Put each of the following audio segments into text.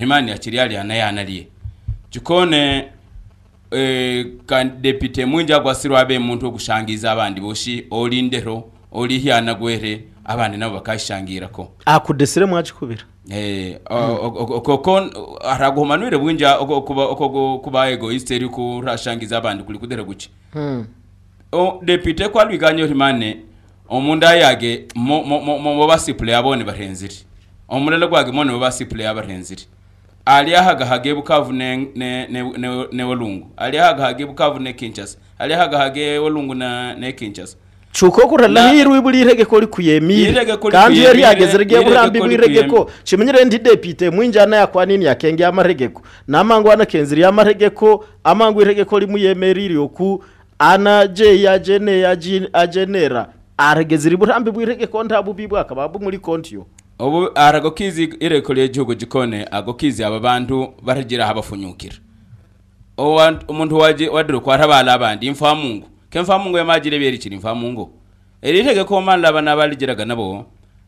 imani himani achiriali anaye analie chikone e, kadepite mwinji agwasiro abe muntu okushangiza abandi boshi oli olihi anagwere abandi nabo bakashangirako akudesire kubira eh oko okoko araguhumanwire bwinja kuba oko kuba ego isteri ku rashangiza abandi kuri kudera guci hmm o depute kwalwiganyo rimane omunda yage mo mo mo basi basipule abone barenzire omulala gwage mone basipule abarenziri aliyahagahage bukavu ne, ne, ne, ne, ne walungu aliyahagahage bukavu ne kinchas kinshasa hage walungu na ne kinchas chuko kura la hiru ibuli rege iregeko kuyemi kandi yari yageze rigiye burambi bw'iregeko cimenyere ndi depute mwinjana kwa nini yakenge amaregeko namangwa na kenziri ya amaregeko amangwa iregeko limuyemeriri yoku anaje yajene yaji ajenera aregeze riburambi bw'iregeko ntabubibwa kababu muri konti yo ubu aragokizi irekoreye igihugu gikone agokizi aba bantu baragira habafunyukira umuntu waje wadiru kwa bala abandi mfamungu ke mfamungu yamagire berikira mfamungu eri ko manda bana baligiraga nabo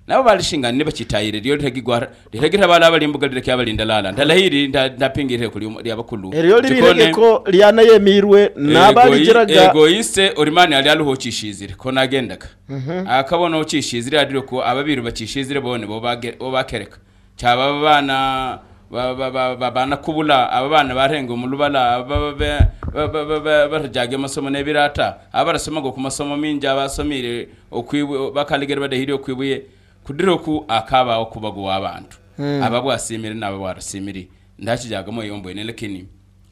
nabo balishinga ne bachitayire lyo litegigwa litegita bana bali mbuga kya abali ndalala ndalahiri ndapingire kuli lyabakulu eryo lileke ko lyana yemirwe nabaligiraga egoiste orimani ali aluho ko nagendaka mhm. akabona ukishizire adiro ko ababiru bakishizire bone bo bage bakereka cyaba bana babana kubula aba bana barenga omulubala barajage masomo ne birata abarasoma ku masomo mingi abasomire badahiriyo kwibuye kudiro ku akabawo kubago wabantu hmm. ababu ababu na ababwasimire nababwarasimiri ndakijagamo yomboye nelekini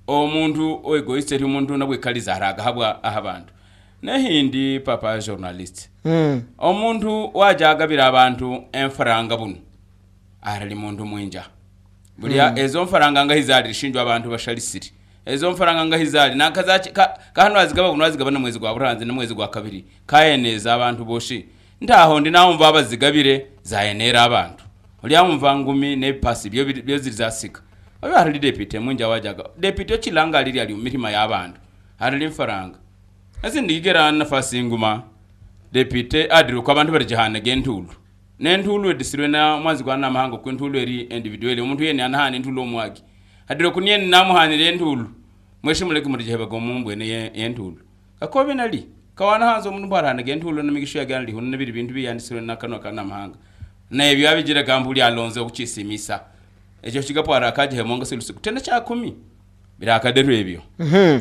omuntu oegoiste ri omuntu nabwekaliza haraga habwa ahabantu hindi papa journalist hmm. o mundu omuntu wajagabira abantu enfaranga bunu arali mundu mwinja bulya hmm. ezo nfaranga ngahizali rishinjwa abantu bashalisiri ezo mfaranga ngahizali nanka kahano azigaba kuno azigaba na mwezi gwa buranze na mwezi gwa kabiri kayeneza abantu boshi ntaho ndi naho mva bazigabire zayenera abantu uliya mva ngumi nepasi byo byo zizasika oyo hari deputy munja wajaga deputy chilanga lili ali umirima abantu hari limfaranga ndigera na fasi nguma deputy kwa abantu bari jahana gentulu ne ntulu edisirwe na mwanzi kwa namahango ntulu eri individually omuntu yene anahane entulu omwaki adiro kunye namuhanire ntulu mweshimuleke muri jeheba gomumbwe ne yentulu akobe nali kawana hanzo mundu bwarana genti ulona migisho yagandi hunna biri bintu biyandisirwe nakano na naye bya bigira gambuli alonze okukisimisa ekyo kigapo arakajihemwonga silusiku tena kyakumi birakaderu ebyo mhm.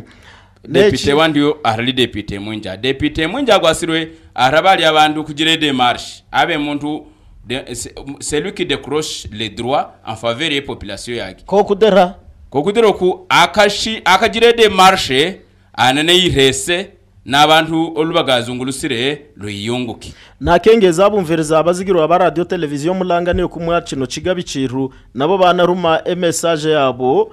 depite wandiyo arali depute mwinja depute mwinja agwasirwe arabali abandu de edemarshe abe muntu celui qui décroche les droits en faveur ye population yake kokudera kokudera ku akashi de edemarshe anene yirese n'abantu olubagazungulusire luyiyunguke nakengeza abumviriza abazigirwa ba radio televiziyo mulanganiye ku mwakino cigabiciru nabo banaruma emesaje yabo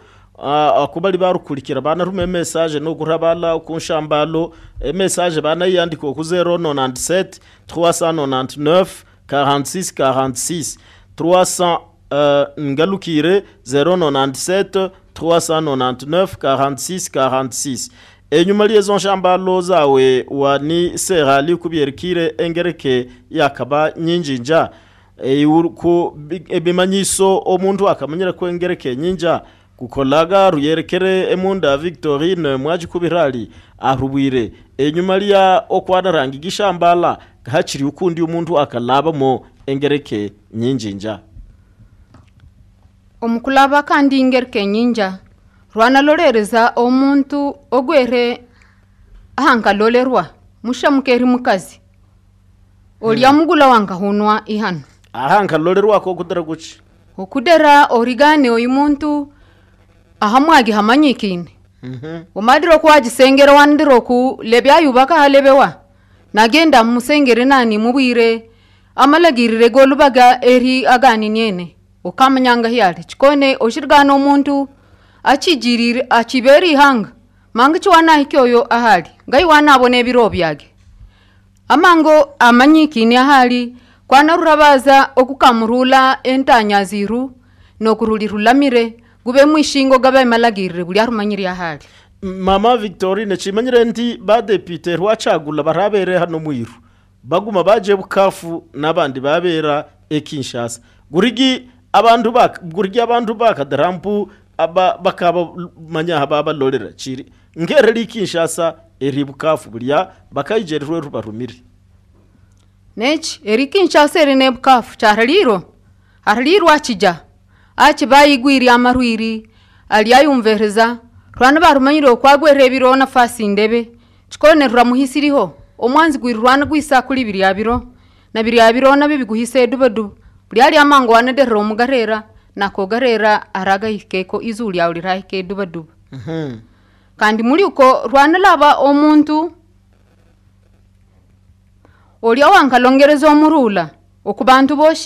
akuba ari barukurikira banaruma emesaje no guhabala ku nshambalo emesaje banayandika ku 097 399 46 46 300 euh, ngalukire 097 399 46 46 enyuma liyezo nshambalo zawe wani serali kubyerekire engereke yakaba nyinjinja ku e, bimanyiso omuntu akamanyira ko engereke nyinja kukolaga ruyerekere emunda victorine kubirali arubwire enyuma lya okwanaranga igishambala hakiri ukundi laba akalabamo engereke nyinjinja Omkulaba kandi ingereke nyinja rwanalorereza omuntu ogwere aha musha mukeri mukazi olya hmm. mugula wankahunwa ihano aha ko okudera guki okudera origane oyu muntu mm omadiro omadira okuwagisengera wandiro ku lebya yubaka halebewa nagenda musengere nani mubwire amalagirire golubaga eri aganinyene ukamnyanga okamanyanga hiyali chikone oshirgano omuntu achijirire achibere ihanga mange chwana hiki oyo ahali ngai wana abone biro byage amango amanyikine ahali kwanarura baza okukamurula entanya ziru nokururirulamire gube mwishingo gabemalagirire buli arumanyiri ahali mama victorine chimanyire nti depute rwacagula barabere hano mwiru baguma baje bukafu n'abandi babera ekinshasa gurigi abantu bak gurigi abantu baka aba bakaba manya haba abalolera chiri ngere likinshasa eribukafu bulya bakayijerwe rubarumire nechi erikinshasa erine bukafu charaliro haralirwa akija akibayigwiri amarwiri ayumvereza rwana barumanyiro kwagwerere ebiro nafasi indebe chikone ruramuhisiriho omwanzi gwiri rwana gwisakula ibiryabiro nabiryabiro nabyo biguhisa edubedubu buli ali amango wanaderera romugarera na kogarera ke duba duba. Mm -hmm. kandi muri uko laba omuntu olya wankalongereza omuruula oku bantu boshi